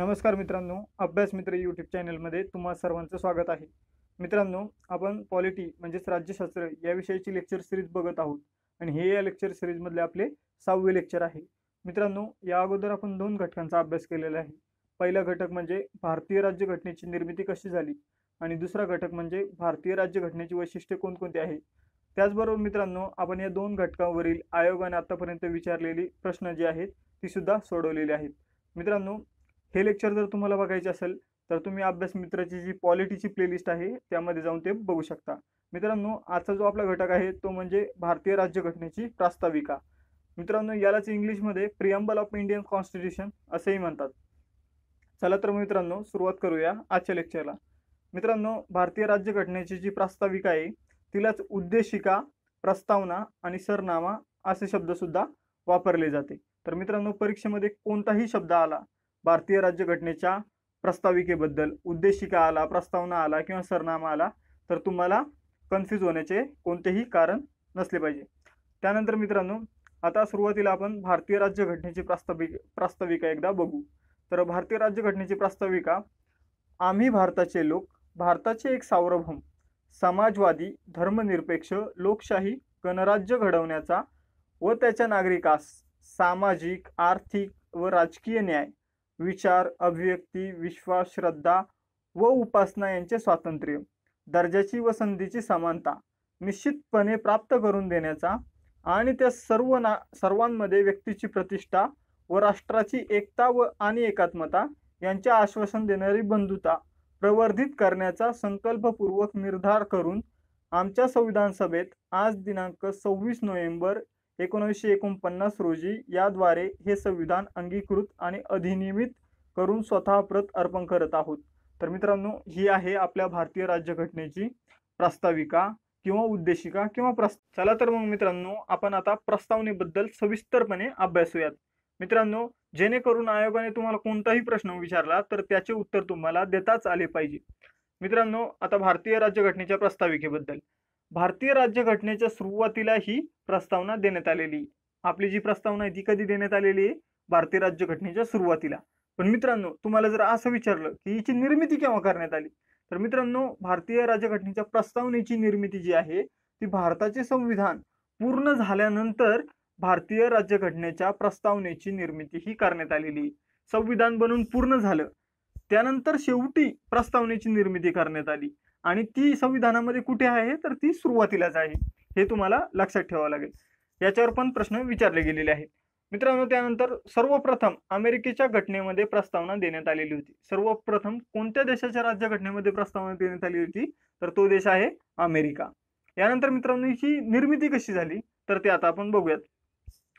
नमस्कार मित्रांनो अभ्यास मित्र यूट्यूब चॅनलमध्ये तुम्हा सर्वांचं स्वागत आहे मित्रांनो आपण पॉलिटी म्हणजेच राज्यशास्त्र याविषयीची लेक्चर सिरीज बघत आहोत आणि हे या लेक्चर सिरीजमधले आपले सहावे लेक्चर आहे मित्रांनो या अगोदर आपण दोन घटकांचा अभ्यास केलेला आहे पहिला घटक म्हणजे भारतीय राज्यघटनेची निर्मिती कशी झाली आणि दुसरा घटक म्हणजे भारतीय राज्यघटनेची वैशिष्ट्ये कोणकोणती आहे त्याचबरोबर मित्रांनो आपण या दोन घटकांवरील आयोगाने आतापर्यंत विचारलेली प्रश्न जे आहेत ती सुद्धा सोडवलेली आहेत मित्रांनो हे लेक्चर जर तुम्हाला बघायचे असेल तर तुम्ही अभ्यास मित्राची जी पॉलिटीची प्लेलिस्ट आहे त्यामध्ये जाऊन ते बघू शकता मित्रांनो आजचा जो आपला घटक आहे तो म्हणजे भारतीय राज्यघटनेची प्रास्ताविका मित्रांनो यालाच इंग्लिशमध्ये प्रियंबल ऑफ इंडियन कॉन्स्टिट्यूशन असेही म्हणतात चला तर मित्रांनो सुरुवात करूया आजच्या लेक्चरला मित्रांनो भारतीय राज्यघटनेची जी प्रास्ताविका आहे तिलाच उद्देशिका प्रस्तावना आणि सरनामा असे शब्दसुद्धा वापरले जाते तर मित्रांनो परीक्षेमध्ये कोणताही शब्द आला भारतीय राज्यघटनेच्या प्रस्ताविकेबद्दल उद्देशिका आला प्रस्तावना आला किंवा सरनामा आला तर तुम्हाला कन्फ्यूज होण्याचे कोणतेही कारण नसले पाहिजे त्यानंतर मित्रांनो आता सुरुवातीला आपण भारतीय राज्यघटनेची प्रास्ताविक प्रास्ताविका एकदा बघू तर भारतीय राज्यघटनेची प्रास्ताविका आम्ही भारताचे लोक भारताचे एक सार्वभौम समाजवादी धर्मनिरपेक्ष लोकशाही गणराज्य घडवण्याचा व त्याच्या नागरिकास सामाजिक आर्थिक व राजकीय न्याय विचार अभिव्यक्ती विश्वास श्रद्धा व उपासना यांचे स्वातंत्र्य दर्जाची व संधीची समानता निश्चितपणे प्राप्त करून देण्याचा आणि त्या सर्व ना सर्वांमध्ये व्यक्तीची प्रतिष्ठा व राष्ट्राची एकता व आणि एकात्मता यांचे आश्वासन देणारी बंधुता प्रवर्धित करण्याचा संकल्पपूर्वक निर्धार करून आमच्या संविधान सभेत आज दिनांक सव्वीस नोव्हेंबर एकोणीसशे एकोणपन्नास रोजी याद्वारे हे संविधान अंगीकृत आणि अधिनियमित करून स्वतः प्रत अर्पण करत आहोत तर मित्रांनो ही आहे आपल्या भारतीय राज्यघटनेची प्रास्ताविका किंवा उद्देशिका किंवा प्रस्ता चला तर मग मित्रांनो आपण आता प्रस्तावनेबद्दल सविस्तरपणे अभ्यासूयात मित्रांनो जेणेकरून आयोगाने तुम्हाला कोणताही प्रश्न विचारला तर त्याचे उत्तर तुम्हाला देताच आले पाहिजे मित्रांनो आता भारतीय राज्यघटनेच्या प्रस्ताविकेबद्दल भारतीय राज्यघटनेच्या सुरुवातीला ही प्रस्तावना देण्यात आलेली आपली जी प्रस्तावना आहे ती कधी देण्यात आलेली आहे भारतीय राज्यघटनेच्या सुरुवातीला पण मित्रांनो तुम्हाला जर असं विचारलं की हिची निर्मिती केव्हा करण्यात आली तर मित्रांनो भारतीय राज्यघटनेच्या प्रस्तावनेची निर्मिती जी आहे ती भारताचे संविधान पूर्ण झाल्यानंतर भारतीय राज्यघटनेच्या प्रस्तावनेची निर्मिती ही करण्यात आलेली संविधान बनून पूर्ण झालं त्यानंतर शेवटी प्रस्तावनेची निर्मिती करण्यात आली आणि ती संविधानामध्ये कुठे आहे तर ती सुरुवातीलाच आहे हे तुम्हाला लक्षात ठेवावं लागेल याच्यावर पण प्रश्न विचारले गेलेले आहेत मित्रांनो त्यानंतर सर्वप्रथम अमेरिकेच्या घटनेमध्ये प्रस्तावना देण्यात आलेली होती सर्वप्रथम कोणत्या देशाच्या राज्य घटनेमध्ये प्रस्तावना देण्यात आली होती तर तो देश आहे अमेरिका यानंतर मित्रांनो ही निर्मिती कशी झाली तर ते आता आपण बघूयात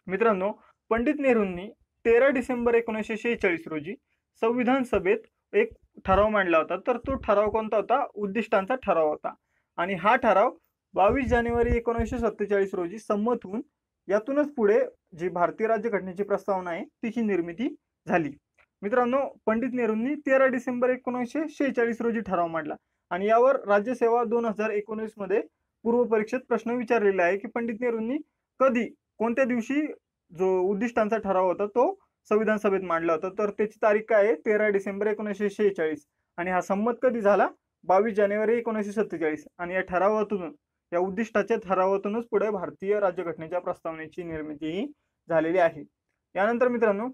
मित्रांनो पंडित नेहरूंनी तेरा डिसेंबर एकोणीसशे शेहेचाळीस रोजी संविधान सभेत एक ठराव मांडला होता तर तो ठराव कोणता होता उद्दिष्टांचा ठराव होता आणि हा ठराव बावीस जानेवारी एकोणीसशे सत्तेचाळीस रोजी संमत होऊन यातूनच पुढे जी भारतीय राज्यघटनेची प्रस्तावना आहे तिची निर्मिती झाली मित्रांनो पंडित नेहरूंनी तेरा डिसेंबर एकोणीसशे शेहेचाळीस रोजी ठराव मांडला आणि यावर राज्यसेवा दोन हजार एकोणीस मध्ये पूर्व परीक्षेत प्रश्न विचारलेला आहे की पंडित नेहरूंनी कधी कोणत्या दिवशी जो उद्दिष्टांचा ठराव होता तो संविधान सभेत मांडलं होतं तर त्याची तारीख काय आहे तेरा डिसेंबर एकोणीसशे शेहेचाळीस आणि हा संमत कधी झाला बावीस जानेवारी एकोणीसशे सत्तेचाळीस आणि या ठरावातून या उद्दिष्टाच्या ठरावातूनच पुढे भारतीय राज्यघटनेच्या प्रस्तावनेची निर्मिती झालेली आहे यानंतर मित्रांनो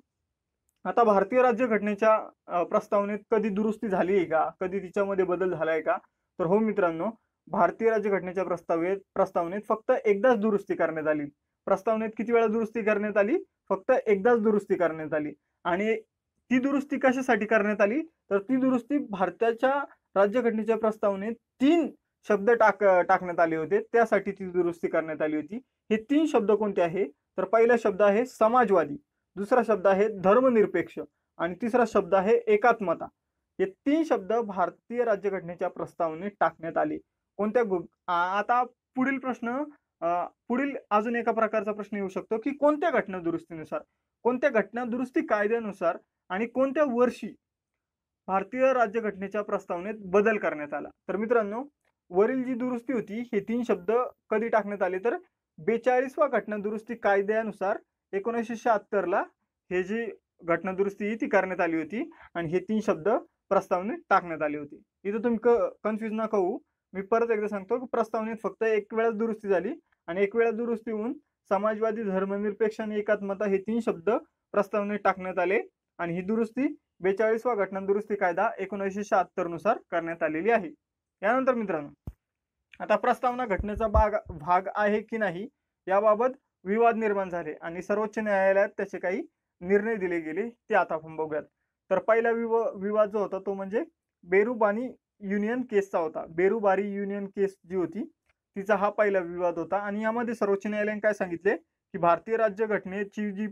आता भारतीय राज्यघटनेच्या प्रस्तावनेत कधी दुरुस्ती झाली आहे का कधी तिच्यामध्ये बदल झालाय का तर हो मित्रांनो भारतीय राज्यघटनेच्या प्रस्तावेत प्रस्तावनेत फक्त एकदाच दुरुस्ती करण्यात आली प्रस्तावनेत किती वेळा दुरुस्ती करण्यात आली फक्त एकदाच दुरुस्ती करण्यात आली आणि ती दुरुस्ती कशासाठी करण्यात आली तर ती दुरुस्ती भारताच्या राज्यघटनेच्या प्रस्तावने तीन शब्द टाक टाकण्यात आले होते त्यासाठी ती दुरुस्ती करण्यात आली होती हे तीन शब्द कोणते आहे तर पहिला शब्द आहे समाजवादी दुसरा शब्द आहे धर्मनिरपेक्ष आणि तिसरा शब्द आहे एकात्मता हे तीन शब्द भारतीय राज्यघटनेच्या प्रस्तावनेत टाकण्यात आले कोणत्या आता पुढील प्रश्न पुढील अजून एका प्रकारचा प्रश्न येऊ शकतो की कोणत्या घटना दुरुस्तीनुसार कोणत्या घटना दुरुस्ती कायद्यानुसार आणि कोणत्या वर्षी भारतीय राज्यघटनेच्या प्रस्तावनेत बदल करण्यात आला तर मित्रांनो वरील जी दुरुस्ती होती हे तीन शब्द कधी टाकण्यात आले तर बेचाळीसवा घटना दुरुस्ती कायद्यानुसार एकोणीसशे ला हे जी घटना दुरुस्ती ती करण्यात आली होती आणि हे तीन शब्द प्रस्तावनेत टाकण्यात आले होते इथं तुम्ही क कन्फ्युज नका मी परत एकदा सांगतो की प्रस्तावनेत फक्त एक वेळा दुरुस्ती झाली आणि एक वेळा दुरुस्ती होऊन समाजवादी धर्मनिरपेक्ष आणि एकात्मता हे तीन शब्द प्रस्तावनेत टाकण्यात आले आणि ही दुरुस्ती बेचाळीसवा घटना दुरुस्ती कायदा एकोणीसशे शहात्तर नुसार करण्यात आलेली आहे यानंतर मित्रांनो आता प्रस्तावना घटनेचा भाग भाग आहे की नाही याबाबत विवाद निर्माण झाले आणि सर्वोच्च न्यायालयात त्याचे काही निर्णय दिले गेले ते आता आपण बघूयात तर पहिला विव विवाद जो होता तो म्हणजे बेरूबानी युनियन केसचा होता बेरुबारी युनियन केस जी होती तिचा हा पहिला विवाद होता आणि यामध्ये सर्वोच्च न्यायालयाने काय सांगितले की भारतीय राज्य घटनेची जी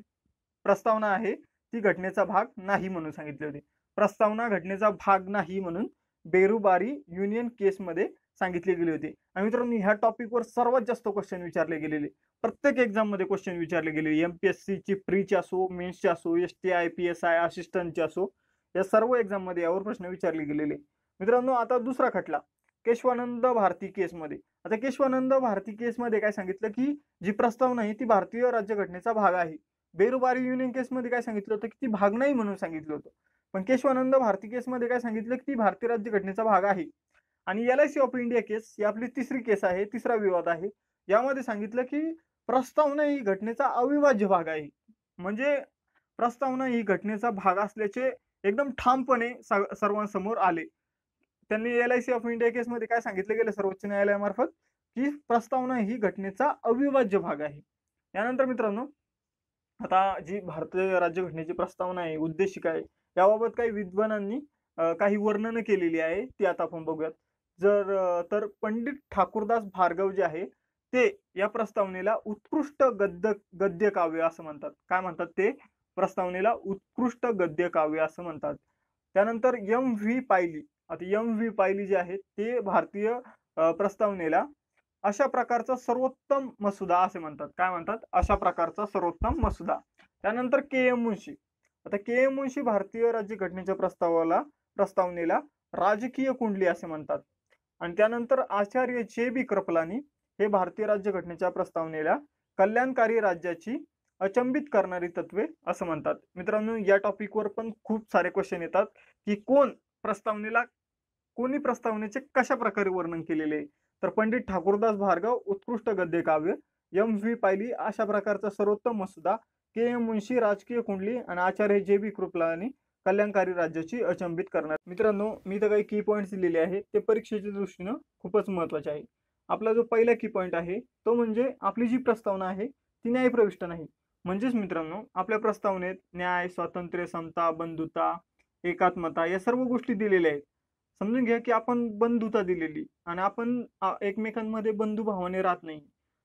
प्रस्तावना आहे ती घटनेचा भाग नाही म्हणून सांगितले होते प्रस्तावना घटनेचा भाग नाही म्हणून बेरुबारी युनियन केसमध्ये सांगितले गेले होते आणि मित्रांनो ह्या टॉपिकवर सर्वात जास्त क्वेश्चन विचारले गेलेले प्रत्येक एक्झाममध्ये क्वेश्चन विचारले गेले एम पी एस ची प्रीची असो मेन्सची असो S T I P S I असिस्टंटची असो या सर्व एक्झाममध्ये यावर प्रश्न विचारले गेलेले मित्रांनो आता दुसरा खटला केशवानंद भारती केसमध्ये आता केशवानंद भारती केसमध्ये काय सांगितलं की जी प्रस्तावना आहे ती भारतीय राज्यघटनेचा भाग आहे बेरुबारी युनियन केसमध्ये काय सांगितलं होतं की ती भाग नाही म्हणून सांगितलं होतं पण केशवानंद भारती केसमध्ये काय सांगितलं की ती भारतीय राज्यघटनेचा भाग आहे आणि L I C of India case ही आपली तिसरी केस आहे तिसरा विवाद आहे यामध्ये सांगितलं की प्रस्तावना ही घटनेचा अविभाज्य भाग आहे म्हणजे प्रस्तावना ही घटनेचा भाग असल्याचे एकदम ठामपणे सर्वांसमोर आले त्यांनी L I C of India केसमध्ये काय सांगितलं गेलं सर्वोच्च न्यायालयामार्फत की प्रस्तावना ही घटनेचा अविभाज्य भाग आहे यानंतर मित्रांनो आता जी भारतीय राज्यघटनेची प्रस्तावना आहे उद्देशिका आहे याबाबत काही विद्वानांनी काही वर्णनं केलेली आहे ती आता आपण बघूयात जर तर पंडित ठाकूरदास भार्गव जे आहे ते या प्रस्तावनेला उत्कृष्ट गद्य गद्य काव्य असं म्हणतात काय म्हणतात ते प्रस्तावनेला उत्कृष्ट गद्य काव्य असं म्हणतात त्यानंतर एम व्ही पायली आता एम व्ही पायली जे आहे ते भारतीय प्रस्तावनेला अशा प्रकारचा सर्वोत्तम मसुदा असे म्हणतात काय म्हणतात अशा प्रकारचा सर्वोत्तम मसुदा त्यानंतर के एम मुंशी आता के एम मुंशी भारतीय राज्यघटनेच्या प्रस्तावाला प्रस्तावनेला राजकीय कुंडली असे म्हणतात आणि त्यानंतर आचार्य जे बी कृपलानी हे भारतीय राज्यघटनेच्या प्रस्तावनेला कल्याणकारी राज्याची अचंबित करणारी तत्वे असं म्हणतात मित्रांनो या टॉपिकवर पण खूप सारे क्वेश्चन येतात की कोण प्रस्तावनेला कोणी प्रस्तावनेचे कशा प्रकारे वर्णन केलेले तर पंडित ठाकूरदास भार्गव उत्कृष्ट गद्य काव्य एम व्ही पायली अशा प्रकारचा सर्वोत्तम मसुदा के एम मुंशी राजकीय कुंडली आणि आचार्य जे बी कृपलानी कल्याणकारी राज्याची अचंबित करणार मित्रांनो मी तर काही की पॉईंट्स दिलेले आहेत ते परीक्षेच्या दृष्टीनं खूपच महत्वाचे आहे आपला जो पहिला की पॉईंट आहे तो म्हणजे आपली जी प्रस्तावना आहे ती न्यायप्रविष्ट नाही म्हणजेच मित्रांनो आपल्या प्रस्तावनेत न्याय स्वातंत्र्य समता बंधुता एकात्मता या सर्व गोष्टी दिलेल्या आहेत समजून घ्या की आपण बंधुता दिलेली आणि आपण एकमेकांमध्ये बंधू भावाने राहत नाही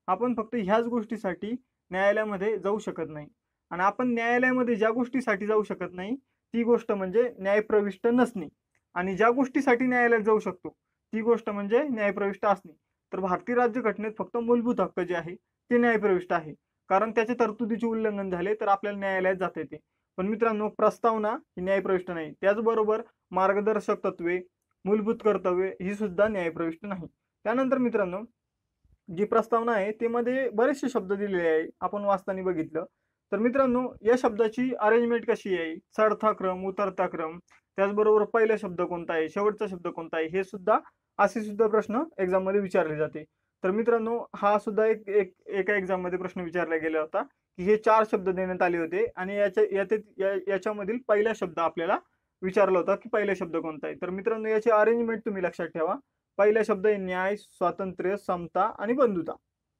आपण फक्त ह्याच गोष्टीसाठी न्यायालयामध्ये जाऊ शकत नाही आणि आपण न्यायालयामध्ये ज्या गोष्टीसाठी जाऊ शकत नाही ती गोष्ट म्हणजे न्यायप्रविष्ट नसणे आणि ज्या गोष्टीसाठी न्यायालयात जाऊ शकतो ती गोष्ट म्हणजे न्यायप्रविष्ट असणे तर भारतीय राज्यघटनेत फक्त मूलभूत हक्क जे आहे ते न्यायप्रविष्ट आहे कारण त्याचे तरतुदीचे उल्लंघन झाले तर आपल्याला न्यायालयात जाता येते पण मित्रांनो प्रस्तावना ही न्यायप्रविष्ट नाही त्याचबरोबर मार्गदर्शक तत्वे मूलभूत कर्तव्य ही सुद्धा न्यायप्रविष्ट नाही त्यानंतर मित्रांनो जी प्रस्तावना आहे ते मध्ये बरेचसे शब्द दिलेले आहे आपण वाचताना बघितलं तर मित्रांनो या शब्दाची अरेंजमेंट कशी आहे चढता क्रम उतरता क्रम त्याचबरोबर पहिला शब्द कोणता आहे शेवटचा शब्द कोणता आहे हे सुद्धा असे सुद्धा प्रश्न एक्झाममध्ये विचारले जाते तर मित्रांनो हा सुद्धा एक एक एका एक्झाममध्ये प्रश्न विचारला गेला होता की हे चार शब्द देण्यात आले होते आणि याच्या याच्यामधील पहिला शब्द आपल्याला विचारला होता की पहिला शब्द कोणता आहे तर मित्रांनो याची अरेंजमेंट तुम्ही लक्षात ठेवा पहिला शब्द आहे न्याय स्वातंत्र्य समता आणि बंधुता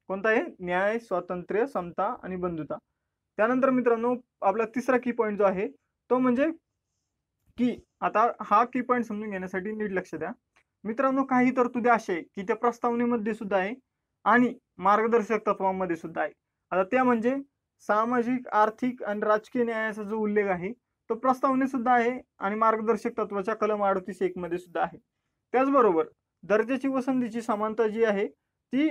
कोणता आहे न्याय स्वातंत्र्य समता आणि बंधुता त्यानंतर मित्रांनो आपला तिसरा की पॉईंट जो आहे तो म्हणजे की आता हा की पॉईंट समजून घेण्यासाठी नीट लक्ष द्या मित्रांनो काही तरतुदी असे की त्या प्रस्तावनेमध्ये सुद्धा आहे आणि मार्गदर्शक तत्वांमध्ये सुद्धा आहे आता त्या म्हणजे सामाजिक आर्थिक आणि राजकीय न्यायाचा जो उल्लेख आहे तो प्रस्तावने सुद्धा आहे आणि मार्गदर्शक तत्वाच्या कलम अडतीस एक मध्ये सुद्धा आहे त्याचबरोबर दर्जाची वसंतीची समानता जी आहे ती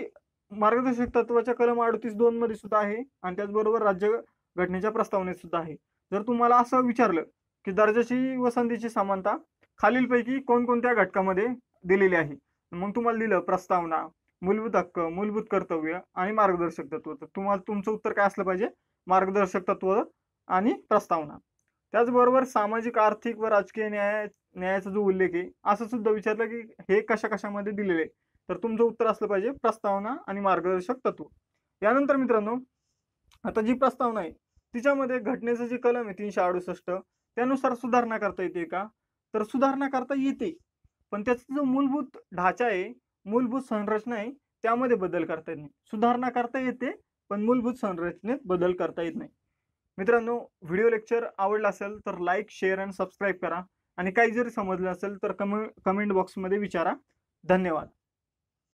मार्गदर्शक तत्वाच्या कलम अडतीस दोन मध्ये सुद्धा आहे आणि त्याचबरोबर राज्य घटनेच्या प्रस्तावनेत सुद्धा आहे जर तुम्हाला असं विचारलं की दर्जाची वसंतीची समानता खालीलपैकी कोणकोणत्या घटकामध्ये दिलेली आहे मग तुम्हाला दिलं प्रस्तावना मूलभूत हक्क मूलभूत कर्तव्य आणि मार्गदर्शक तत्व तर तुम्हाला तुमचं उत्तर काय असलं पाहिजे मार्गदर्शक तत्व आणि प्रस्तावना त्याचबरोबर सामाजिक आर्थिक व राजकीय न्याय न्यायाचा जो उल्लेख आहे असं सुद्धा विचारलं की हे कशा कशामध्ये दिलेले तर तुमचं उत्तर असलं पाहिजे प्रस्तावना आणि मार्गदर्शक तत्व यानंतर मित्रांनो आता जी प्रस्तावना आहे तिच्यामध्ये घटनेचं जे कलम आहे तीनशे अडुसष्ट त्यानुसार सुधारणा करता येते का तर सुधारणा करता येते पण त्याचा जो मूलभूत ढाचा आहे मूलभूत संरचना आहे त्यामध्ये बदल करता येत नाही सुधारणा करता येते पण मूलभूत संरचनेत बदल करता येत नाही मित्रांनो व्हिडिओ लेक्चर आवडला असेल तर लाईक शेअर अँड सबस्क्राईब करा आणि काही जरी समजलं असेल तर कम कमेंट बॉक्समध्ये विचारा धन्यवाद